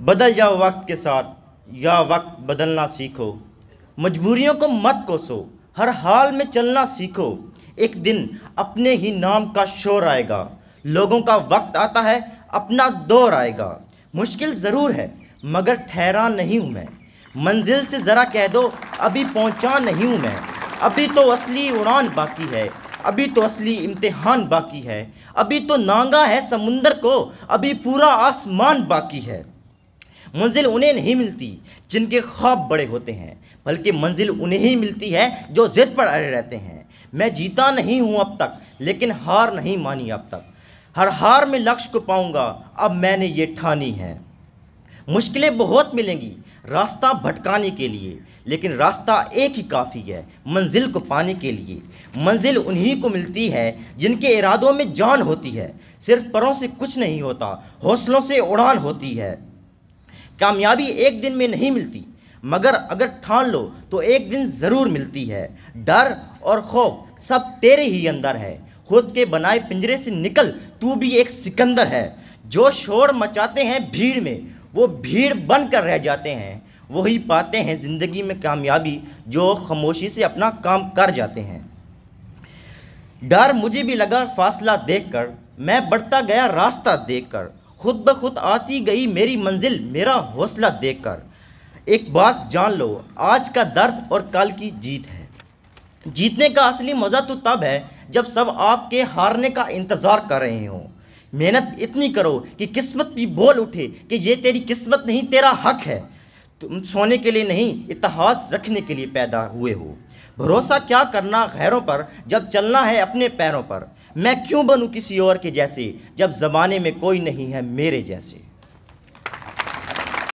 बदल जाओ वक्त के साथ या वक्त बदलना सीखो मजबूरियों को मत कोसो हर हाल में चलना सीखो एक दिन अपने ही नाम का शोर आएगा लोगों का वक्त आता है अपना दौर आएगा मुश्किल ज़रूर है मगर ठहरा नहीं हूँ मैं मंजिल से ज़रा कह दो अभी पहुँचा नहीं हूँ मैं अभी तो असली उड़ान बाकी है अभी तो असली इम्तिहान बाकी है अभी तो नांगा है समुंदर को अभी पूरा आसमान बाकी है मंजिल उन्हें नहीं मिलती जिनके ख्वाब बड़े होते हैं बल्कि मंजिल उन्हें ही मिलती है जो जिद पर अड़े रहते हैं मैं जीता नहीं हूँ अब तक लेकिन हार नहीं मानी अब तक हर हार में लक्ष्य को पाऊँगा अब मैंने ये ठानी है मुश्किलें बहुत मिलेंगी रास्ता भटकाने के लिए लेकिन रास्ता एक ही काफ़ी है मंजिल को पाने के लिए मंजिल उन्हीं को मिलती है जिनके इरादों में जान होती है सिर्फ परों से कुछ नहीं होता हौसलों से उड़ान होती है कामयाबी एक दिन में नहीं मिलती मगर अगर ठान लो तो एक दिन ज़रूर मिलती है डर और खौफ सब तेरे ही अंदर है खुद के बनाए पिंजरे से निकल तू भी एक सिकंदर है जो शोर मचाते हैं भीड़ में वो भीड़ बन कर रह जाते हैं वही पाते हैं ज़िंदगी में कामयाबी जो खामोशी से अपना काम कर जाते हैं डर मुझे भी लगा फासला देखकर मैं बढ़ता गया रास्ता देखकर खुद ब खुद आती गई मेरी मंजिल मेरा हौसला देखकर एक बात जान लो आज का दर्द और कल की जीत है जीतने का असली मज़ा तो तब है जब सब आपके हारने का इंतज़ार कर रहे हों मेहनत इतनी करो कि किस्मत भी बोल उठे कि ये तेरी किस्मत नहीं तेरा हक है तुम सोने के लिए नहीं इतिहास रखने के लिए पैदा हुए हो भरोसा क्या करना गैरों पर जब चलना है अपने पैरों पर मैं क्यों बनूं किसी और के जैसे जब ज़माने में कोई नहीं है मेरे जैसे